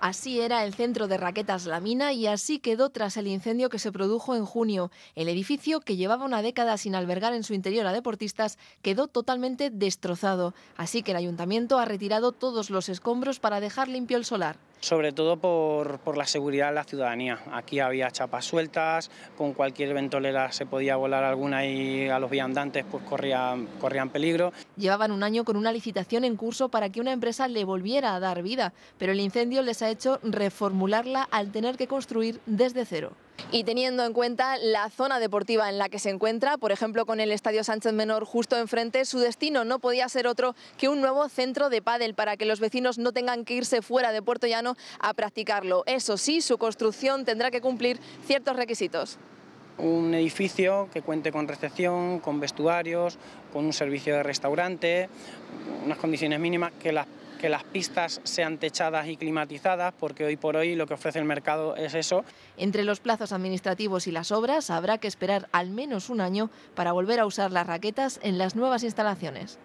Así era el centro de raquetas La Mina y así quedó tras el incendio que se produjo en junio. El edificio, que llevaba una década sin albergar en su interior a deportistas, quedó totalmente destrozado. Así que el ayuntamiento ha retirado todos los escombros para dejar limpio el solar. Sobre todo por, la seguridad de la ciudadanía. Aquí había chapas sueltas, con cualquier ventolera se podía volar alguna y a los viandantes pues corrían, corrían peligro. Llevaban un año con una licitación en curso para que una empresa le volviera a dar vida, pero el incendio les ha hecho reformularla al tener que construir desde cero y teniendo en cuenta la zona deportiva en la que se encuentra, por ejemplo con el Estadio Sánchez Menor justo enfrente, su destino no podía ser otro que un nuevo centro de pádel para que los vecinos no tengan que irse fuera de Puerto Llano a practicarlo. Eso sí, su construcción tendrá que cumplir ciertos requisitos. Un edificio que cuente con recepción, con vestuarios, con un servicio de restaurante, unas condiciones mínimas que las que las pistas sean techadas y climatizadas, porque hoy por hoy lo que ofrece el mercado es eso. Entre los plazos administrativos y las obras habrá que esperar al menos un año para volver a usar las raquetas en las nuevas instalaciones.